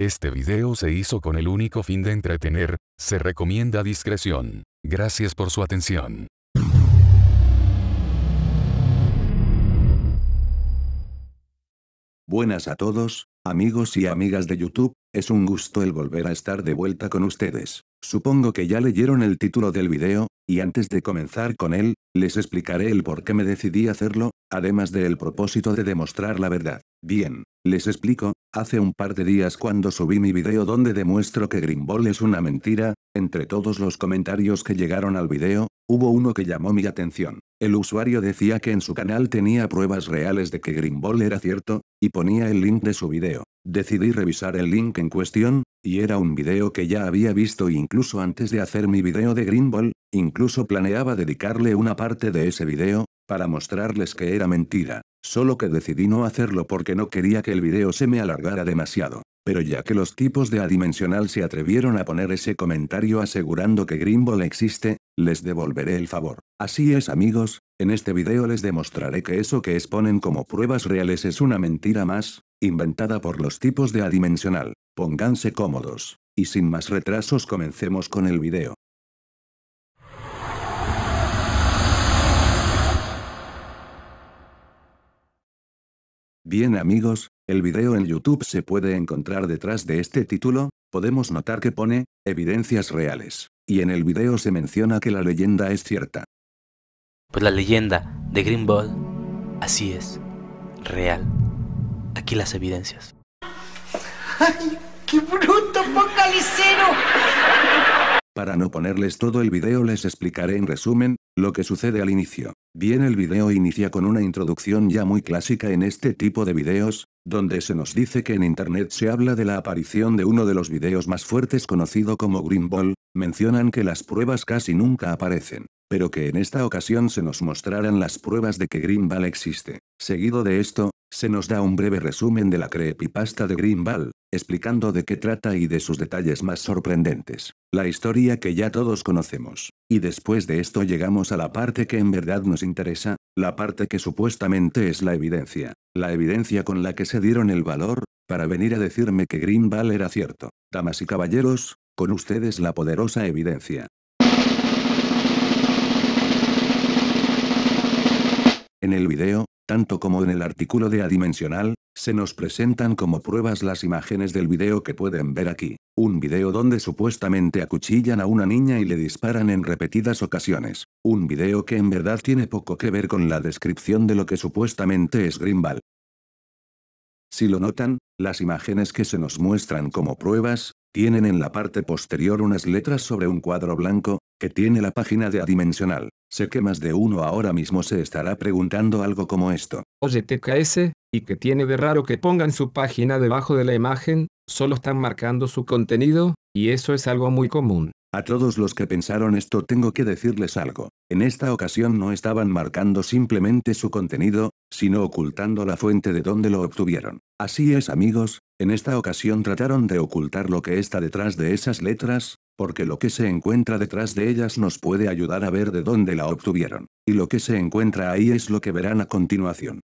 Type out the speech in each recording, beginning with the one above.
Este video se hizo con el único fin de entretener, se recomienda discreción. Gracias por su atención. Buenas a todos, Amigos y amigas de YouTube, es un gusto el volver a estar de vuelta con ustedes. Supongo que ya leyeron el título del video, y antes de comenzar con él, les explicaré el por qué me decidí hacerlo, además del propósito de demostrar la verdad. Bien, les explico, hace un par de días cuando subí mi video donde demuestro que Grimball es una mentira, entre todos los comentarios que llegaron al video, Hubo uno que llamó mi atención. El usuario decía que en su canal tenía pruebas reales de que Grimball era cierto, y ponía el link de su video. Decidí revisar el link en cuestión, y era un video que ya había visto incluso antes de hacer mi video de Grimball, incluso planeaba dedicarle una parte de ese video, para mostrarles que era mentira, solo que decidí no hacerlo porque no quería que el video se me alargara demasiado pero ya que los tipos de adimensional se atrevieron a poner ese comentario asegurando que Grimble existe, les devolveré el favor. Así es amigos, en este video les demostraré que eso que exponen como pruebas reales es una mentira más, inventada por los tipos de adimensional. Pónganse cómodos. Y sin más retrasos comencemos con el video. Bien amigos, el video en YouTube se puede encontrar detrás de este título, podemos notar que pone, evidencias reales, y en el video se menciona que la leyenda es cierta. Pues la leyenda de Green Ball, así es, real. Aquí las evidencias. ¡Ay, qué bruto, focalicero! Para no ponerles todo el video les explicaré en resumen, lo que sucede al inicio. Bien el video inicia con una introducción ya muy clásica en este tipo de videos, donde se nos dice que en internet se habla de la aparición de uno de los videos más fuertes conocido como Green Ball, mencionan que las pruebas casi nunca aparecen, pero que en esta ocasión se nos mostrarán las pruebas de que Green Ball existe. Seguido de esto, se nos da un breve resumen de la creepypasta de Grimbal, explicando de qué trata y de sus detalles más sorprendentes, la historia que ya todos conocemos. Y después de esto llegamos a la parte que en verdad nos interesa, la parte que supuestamente es la evidencia, la evidencia con la que se dieron el valor, para venir a decirme que Grimbal era cierto. Damas y caballeros, con ustedes la poderosa evidencia. En el video, tanto como en el artículo de Adimensional, se nos presentan como pruebas las imágenes del video que pueden ver aquí. Un video donde supuestamente acuchillan a una niña y le disparan en repetidas ocasiones. Un video que en verdad tiene poco que ver con la descripción de lo que supuestamente es Grimbal. Si lo notan, las imágenes que se nos muestran como pruebas, tienen en la parte posterior unas letras sobre un cuadro blanco, que tiene la página de adimensional. Sé que más de uno ahora mismo se estará preguntando algo como esto. Oye TKS, ¿y qué tiene de raro que pongan su página debajo de la imagen? Solo están marcando su contenido, y eso es algo muy común. A todos los que pensaron esto tengo que decirles algo. En esta ocasión no estaban marcando simplemente su contenido, sino ocultando la fuente de donde lo obtuvieron. Así es amigos, en esta ocasión trataron de ocultar lo que está detrás de esas letras, porque lo que se encuentra detrás de ellas nos puede ayudar a ver de dónde la obtuvieron. Y lo que se encuentra ahí es lo que verán a continuación.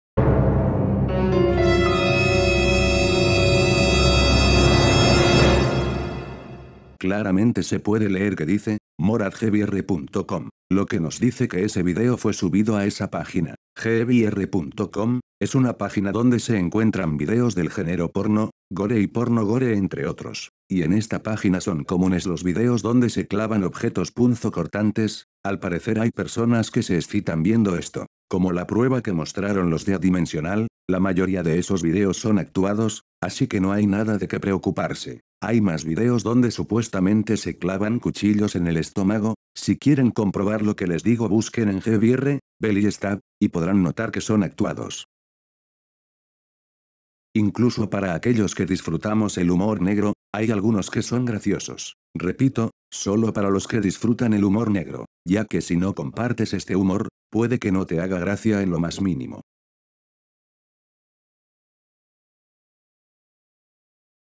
claramente se puede leer que dice, moradgvr.com, lo que nos dice que ese video fue subido a esa página. gvr.com, es una página donde se encuentran videos del género porno, gore y porno gore entre otros. Y en esta página son comunes los videos donde se clavan objetos punzo cortantes, al parecer hay personas que se excitan viendo esto. Como la prueba que mostraron los de Adimensional, la mayoría de esos videos son actuados, así que no hay nada de qué preocuparse. Hay más videos donde supuestamente se clavan cuchillos en el estómago, si quieren comprobar lo que les digo busquen en GBR, Belly y podrán notar que son actuados. Incluso para aquellos que disfrutamos el humor negro, hay algunos que son graciosos. Repito, solo para los que disfrutan el humor negro, ya que si no compartes este humor, puede que no te haga gracia en lo más mínimo.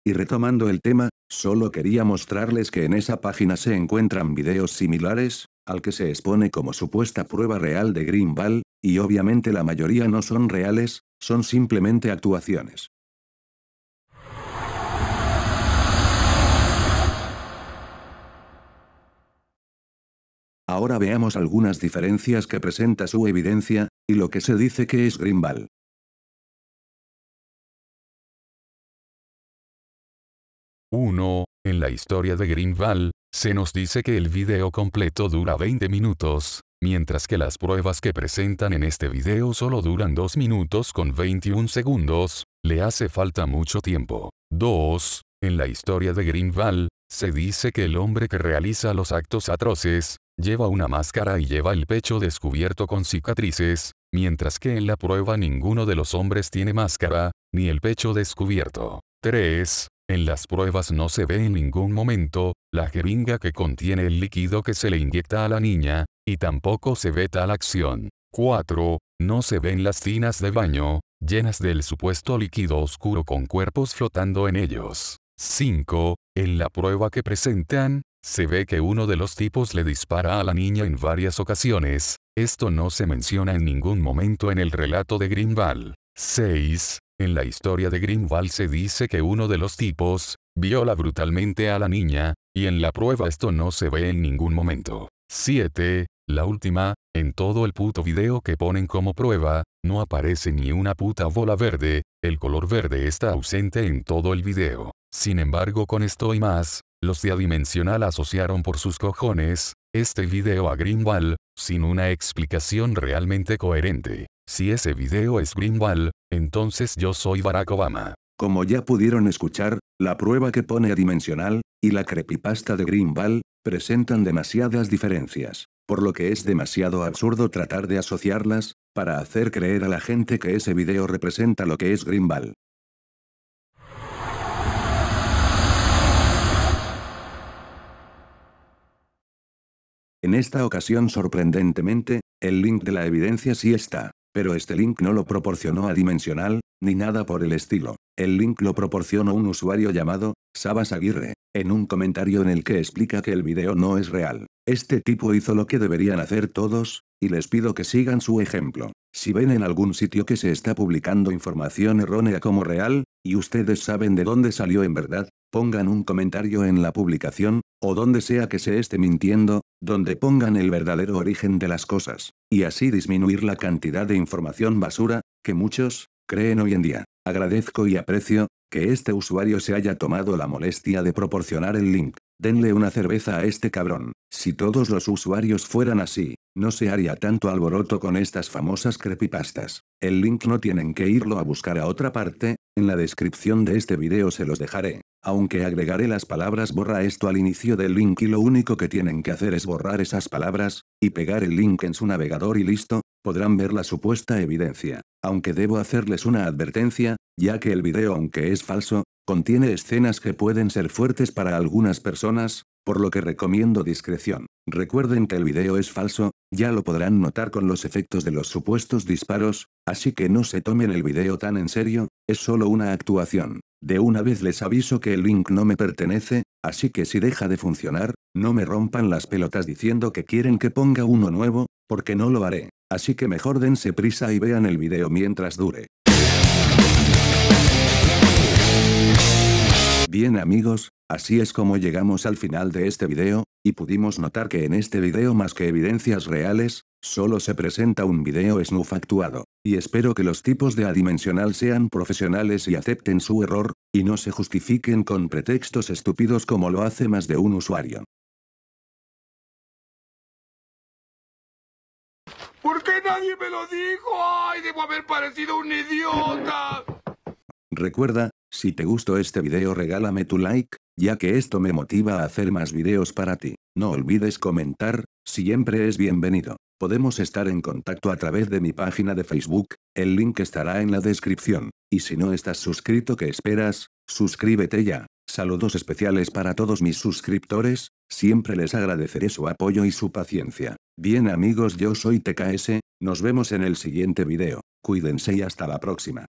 Y retomando el tema, solo quería mostrarles que en esa página se encuentran videos similares, al que se expone como supuesta prueba real de Greenwald, y obviamente la mayoría no son reales, son simplemente actuaciones. Ahora veamos algunas diferencias que presenta su evidencia, y lo que se dice que es Grimbal. 1. En la historia de Greenval, se nos dice que el video completo dura 20 minutos, mientras que las pruebas que presentan en este video solo duran 2 minutos con 21 segundos, le hace falta mucho tiempo. 2. En la historia de Greenval, se dice que el hombre que realiza los actos atroces, lleva una máscara y lleva el pecho descubierto con cicatrices, mientras que en la prueba ninguno de los hombres tiene máscara, ni el pecho descubierto. 3. En las pruebas no se ve en ningún momento, la jeringa que contiene el líquido que se le inyecta a la niña, y tampoco se ve tal acción. 4. No se ven las tinas de baño, llenas del supuesto líquido oscuro con cuerpos flotando en ellos. 5. En la prueba que presentan, se ve que uno de los tipos le dispara a la niña en varias ocasiones, esto no se menciona en ningún momento en el relato de Greenwald. 6. En la historia de Greenwald se dice que uno de los tipos, viola brutalmente a la niña, y en la prueba esto no se ve en ningún momento. 7. La última, en todo el puto video que ponen como prueba, no aparece ni una puta bola verde, el color verde está ausente en todo el video. Sin embargo con esto y más, los de Adimensional asociaron por sus cojones, este video a Greenwald, sin una explicación realmente coherente. Si ese video es Greenwald, entonces yo soy Barack Obama. Como ya pudieron escuchar, la prueba que pone a Dimensional, y la creepypasta de Greenwald, presentan demasiadas diferencias, por lo que es demasiado absurdo tratar de asociarlas, para hacer creer a la gente que ese video representa lo que es Greenwald. En esta ocasión sorprendentemente, el link de la evidencia sí está. Pero este link no lo proporcionó a Dimensional, ni nada por el estilo. El link lo proporcionó un usuario llamado, Sabas Aguirre, en un comentario en el que explica que el video no es real. Este tipo hizo lo que deberían hacer todos, y les pido que sigan su ejemplo. Si ven en algún sitio que se está publicando información errónea como real, y ustedes saben de dónde salió en verdad, pongan un comentario en la publicación, o donde sea que se esté mintiendo, donde pongan el verdadero origen de las cosas, y así disminuir la cantidad de información basura, que muchos, creen hoy en día. Agradezco y aprecio, que este usuario se haya tomado la molestia de proporcionar el link. Denle una cerveza a este cabrón. Si todos los usuarios fueran así, no se haría tanto alboroto con estas famosas creepypastas. El link no tienen que irlo a buscar a otra parte, en la descripción de este video se los dejaré. Aunque agregaré las palabras borra esto al inicio del link y lo único que tienen que hacer es borrar esas palabras, y pegar el link en su navegador y listo, podrán ver la supuesta evidencia. Aunque debo hacerles una advertencia, ya que el video aunque es falso, contiene escenas que pueden ser fuertes para algunas personas, por lo que recomiendo discreción. Recuerden que el video es falso, ya lo podrán notar con los efectos de los supuestos disparos, así que no se tomen el video tan en serio, es solo una actuación. De una vez les aviso que el link no me pertenece, así que si deja de funcionar, no me rompan las pelotas diciendo que quieren que ponga uno nuevo, porque no lo haré. Así que mejor dense prisa y vean el video mientras dure. Bien amigos, así es como llegamos al final de este video, y pudimos notar que en este video más que evidencias reales, Solo se presenta un video snuff actuado. Y espero que los tipos de adimensional sean profesionales y acepten su error, y no se justifiquen con pretextos estúpidos como lo hace más de un usuario. ¿Por qué nadie me lo dijo? ¡Ay, debo haber parecido un idiota! Recuerda, si te gustó este video regálame tu like, ya que esto me motiva a hacer más videos para ti. No olvides comentar, siempre es bienvenido. Podemos estar en contacto a través de mi página de Facebook, el link estará en la descripción. Y si no estás suscrito, ¿qué esperas? Suscríbete ya. Saludos especiales para todos mis suscriptores, siempre les agradeceré su apoyo y su paciencia. Bien amigos, yo soy TKS, nos vemos en el siguiente video. Cuídense y hasta la próxima.